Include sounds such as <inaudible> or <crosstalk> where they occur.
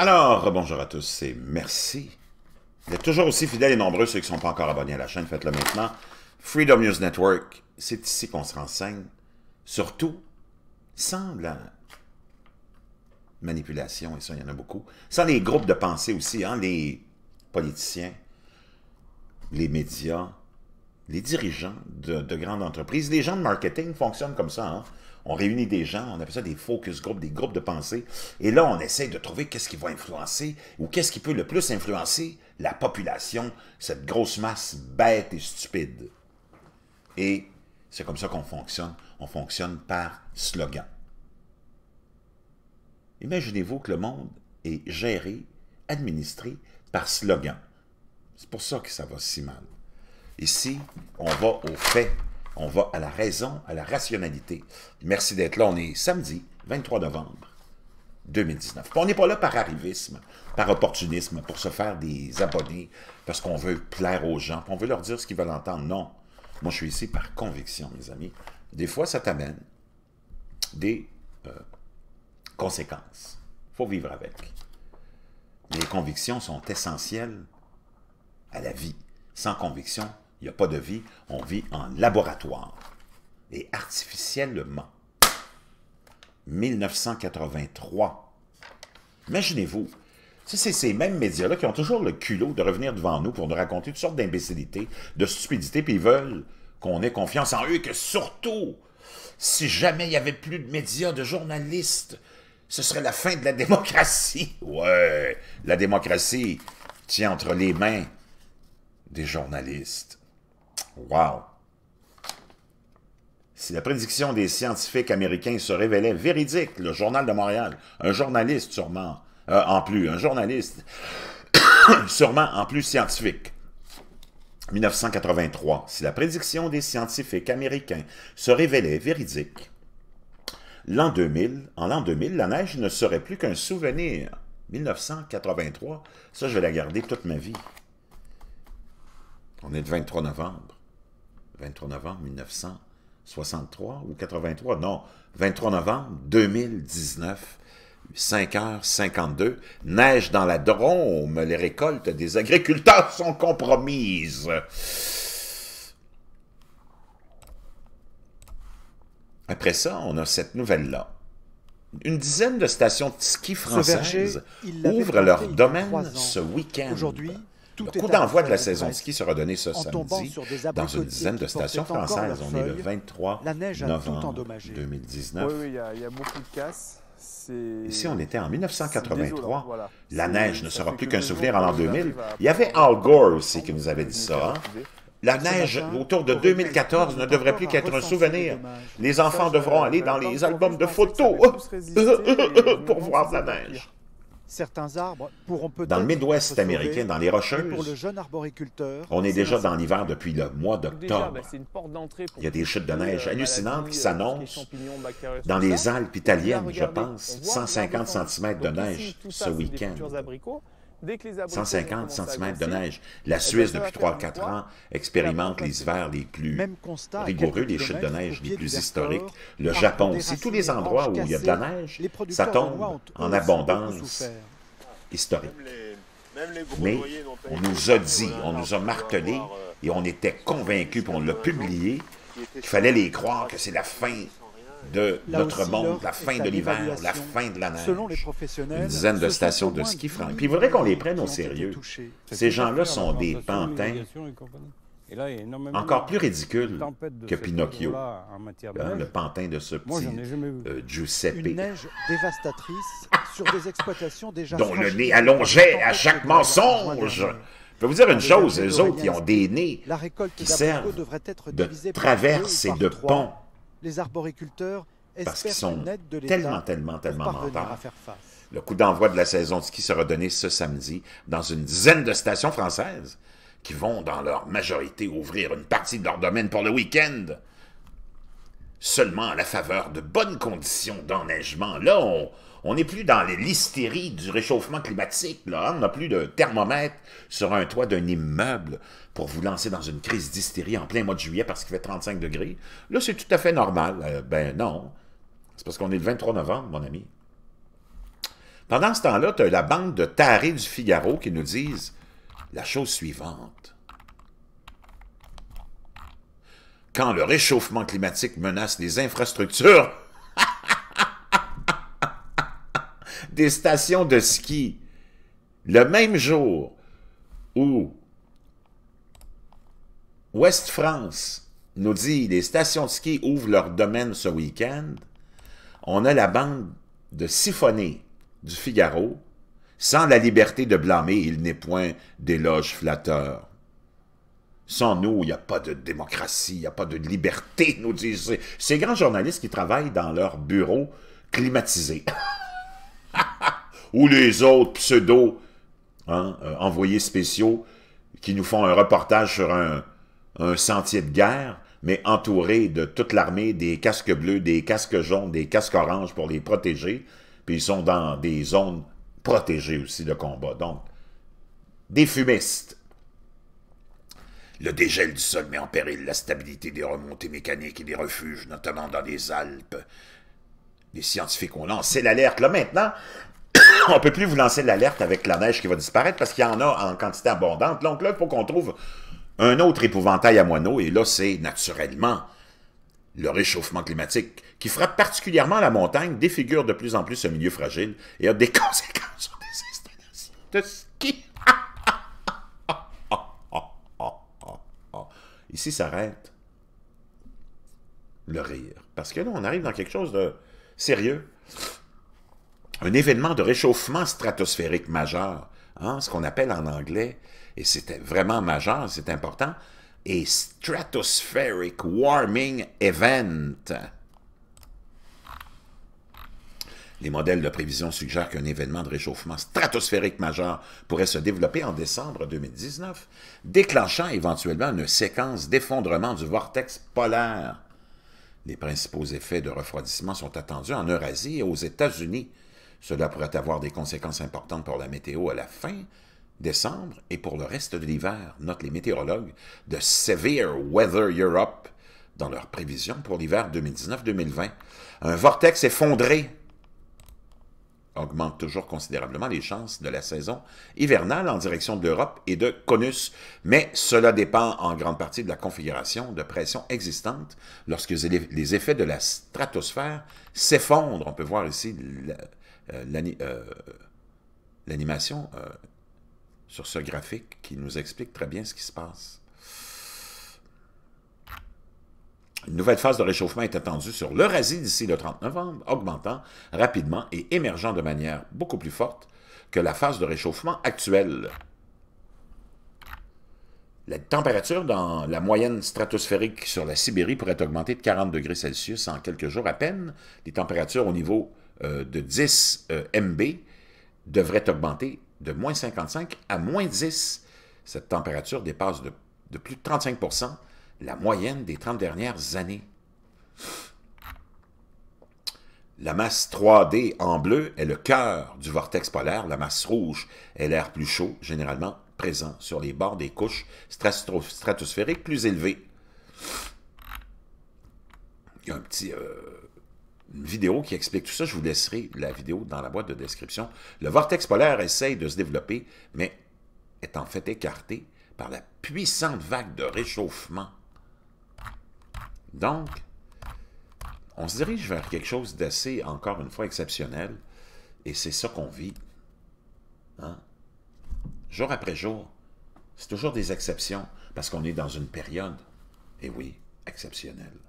Alors, bonjour à tous et merci. Vous toujours aussi fidèles et nombreux, ceux qui ne sont pas encore abonnés à la chaîne, faites-le maintenant. Freedom News Network, c'est ici qu'on se renseigne. Surtout, sans la manipulation, et ça, il y en a beaucoup. Sans les groupes de pensée aussi, hein, les politiciens, les médias, les dirigeants de, grandes entreprises, les gens de marketing fonctionnent comme ça. Hein on réunit des gens, on appelle ça des focus groups, des groupes de pensée, et là, on essaie de trouver qu'est-ce qui va influencer ou qu'est-ce qui peut le plus influencer la population, cette grosse masse bête et stupide. Et c'est comme ça qu'on fonctionne. On fonctionne par slogan. Imaginez-vous que le monde est géré, administré par slogan. C'est pour ça que ça va si mal. Ici, on va au fait on va à la raison, à la rationalité. Merci d'être là. On est samedi 23 novembre 2019. on n'est pas là par arrivisme, par opportunisme, pour se faire des abonnés, parce qu'on veut plaire aux gens, on veut leur dire ce qu'ils veulent entendre. Non. Moi, je suis ici par conviction, mes amis. Des fois, ça t'amène des euh, conséquences. Il faut vivre avec. Les convictions sont essentielles à la vie. Sans conviction, il n'y a pas de vie, on vit en laboratoire. Et artificiellement. 1983. Imaginez-vous, c'est ces mêmes médias-là qui ont toujours le culot de revenir devant nous pour nous raconter toutes sortes d'imbécilités, de stupidités, puis ils veulent qu'on ait confiance en eux et que surtout, si jamais il n'y avait plus de médias, de journalistes, ce serait la fin de la démocratie. <laughs> Ouais, la démocratie tient entre les mains des journalistes. Wow! Si la prédiction des scientifiques américains se révélait véridique, le Journal de Montréal, un journaliste sûrement euh, en plus, un journaliste <coughs> sûrement en plus scientifique, 1983, si la prédiction des scientifiques américains se révélait véridique, l'an 2000, en l'an 2000, la neige ne serait plus qu'un souvenir. 1983, ça je vais la garder toute ma vie. On est le 23 novembre. 23 novembre 1963 ou 83, non, 23 novembre 2019, 5h52, neige dans la Drôme, les récoltes des agriculteurs sont compromises. Après ça, on a cette nouvelle-là. Une dizaine de stations de ski françaises ouvrent leur domaine ce week-end. Aujourd'hui, tout le coup d'envoi de la saison de ski sera donné ce samedi dans une dizaine de stations françaises. On est le 23 la neige novembre 2019. Oui, Et si on était en 1983, la neige ne sera plus qu'un souvenir en l'an 2000. Il y avait Al Gore aussi qui nous avait dit ça. Hein. La neige autour de 2014 ne devrait plus qu'être un souvenir. Les enfants devront aller dans les albums de photos <laughs> pour voir la neige. Certains arbres peut Dans le Midwest américain, dans les Rocheuses, on est déjà dans l'hiver depuis le mois ben, d'octobre. Il y a des chutes de neige euh, hallucinantes qui euh, s'annoncent. Dans les Alpes italiennes, je pense, 150 cm de neige ce week-end. 150 cm de neige. La Suisse, depuis 3-4 ans, expérimente les hivers les plus rigoureux, les chutes de neige les plus historiques. Le Japon aussi, tous les endroits où il y a de la neige, ça tombe en abondance historique. Mais on nous a dit, on nous a martelé, euh, et on était convaincus, pour on l'a publié, qu'il fallait les croire que c'est la fin de notre monde, la fin de l'hiver, la fin de la neige. une dizaine de stations de ski francs. Puis il faudrait qu'on les prenne au sérieux. Ces gens-là sont des pantins encore plus ridicule que Pinocchio, hein, le pantin de ce petit euh, Giuseppe. Une neige dévastatrice sur des exploitations déjà dont le nez allongeait à chaque mensonge. Je peux vous dire une chose, les autres, qui ont des nez qui servent de traverse et de pont les arboriculteurs parce qu'ils sont tellement, tellement, tellement en Le coup d'envoi de la saison de ski sera donné ce samedi dans une dizaine de stations françaises qui vont, dans leur majorité, ouvrir une partie de leur domaine pour le week-end. Seulement à la faveur de bonnes conditions d'enneigement. Là, on, on n'est plus dans l'hystérie du réchauffement climatique. Là. Hein. On n'a plus de thermomètre sur un toit d'un immeuble pour vous lancer dans une crise d'hystérie en plein mois de juillet parce qu'il fait 35 degrés. Là, c'est tout à fait normal. Euh, ben non. C'est parce qu'on est le 23 novembre, mon ami. Pendant ce temps-là, tu as la bande de tarés du Figaro qui nous disent la chose suivante. Quand le réchauffement climatique menace les infrastructures des stations de ski le même jour où Ouest France nous dit les stations de ski ouvrent leur domaine ce week-end, on a la bande de siphonnés du Figaro, sans la liberté de blâmer, il n'est point d'éloge flatteur. Sans nous, il n'y a pas de démocratie, il n'y a pas de liberté, nous disent ces grands journalistes qui travaillent dans leurs bureaux climatisés. <laughs> ou les autres pseudo hein, euh, envoyés spéciaux qui nous font un reportage sur un, sentier de guerre, mais entourés de toute l'armée, des casques bleus, des casques jaunes, des casques oranges pour les protéger, puis ils sont dans des zones protégées aussi de combat. Donc, des fumistes. Le dégel du sol met en péril la stabilité des remontées mécaniques et des refuges, notamment dans les Alpes. Les scientifiques ont lancé l'alerte. Là, maintenant, <coughs> on ne peut plus vous lancer l'alerte avec la neige qui va disparaître parce qu'il y en a en quantité abondante. Donc là, il faut qu'on trouve un autre épouvantail à moineaux, et là, c'est naturellement le réchauffement climatique qui frappe particulièrement la montagne, défigure de plus en plus ce milieu fragile et a des <laughs> conséquences sur des installations de ski. <laughs> Ici s'arrête le rire, parce que là, on arrive dans quelque chose de sérieux un événement de réchauffement stratosphérique majeur, hein, ce qu'on appelle en anglais, et c'était vraiment majeur, c'est important, et Stratospheric Warming Event. Les modèles de prévision suggèrent qu'un événement de réchauffement stratosphérique majeur pourrait se développer en décembre 2019, déclenchant éventuellement une séquence d'effondrement du vortex polaire. Les principaux effets de refroidissement sont attendus en Eurasie et aux États-Unis, cela pourrait avoir des conséquences importantes pour la météo à la fin décembre et pour le reste de l'hiver, notent les météorologues de Severe Weather Europe dans leurs prévisions pour l'hiver 2019-2020. Un vortex effondré augmente toujours considérablement les chances de la saison hivernale en direction de l'Europe et de Conus, mais cela dépend en grande partie de la configuration de pression existante lorsque les effets de la stratosphère s'effondrent. On peut voir ici euh, euh, l'animation euh, sur ce graphique qui nous explique très bien ce qui se passe. Une nouvelle phase de réchauffement est attendue sur l'Eurasie d'ici le 30 novembre, augmentant rapidement et émergeant de manière beaucoup plus forte que la phase de réchauffement actuelle. La température dans la moyenne stratosphérique sur la Sibérie pourrait augmenter de 40 degrés Celsius en quelques jours à peine. Les températures au niveau euh, de 10 euh, MB devrait augmenter de moins 55 à moins 10. Cette température dépasse de, plus de 35 la moyenne des 30 dernières années. La masse 3D en bleu est le cœur du vortex polaire. La masse rouge est l'air plus chaud, généralement présent sur les bords des couches stratosphériques plus élevées. Il y a un petit... Euh, une vidéo qui explique tout ça. Je vous laisserai la vidéo dans la boîte de description. Le vortex polaire essaye de se développer, mais est en fait écarté par la puissante vague de réchauffement. Donc, on se dirige vers quelque chose d'assez, encore une fois, exceptionnel, et c'est ça qu'on vit. Hein. Jour après jour, c'est toujours des exceptions, parce qu'on est dans une période, et oui, exceptionnelle.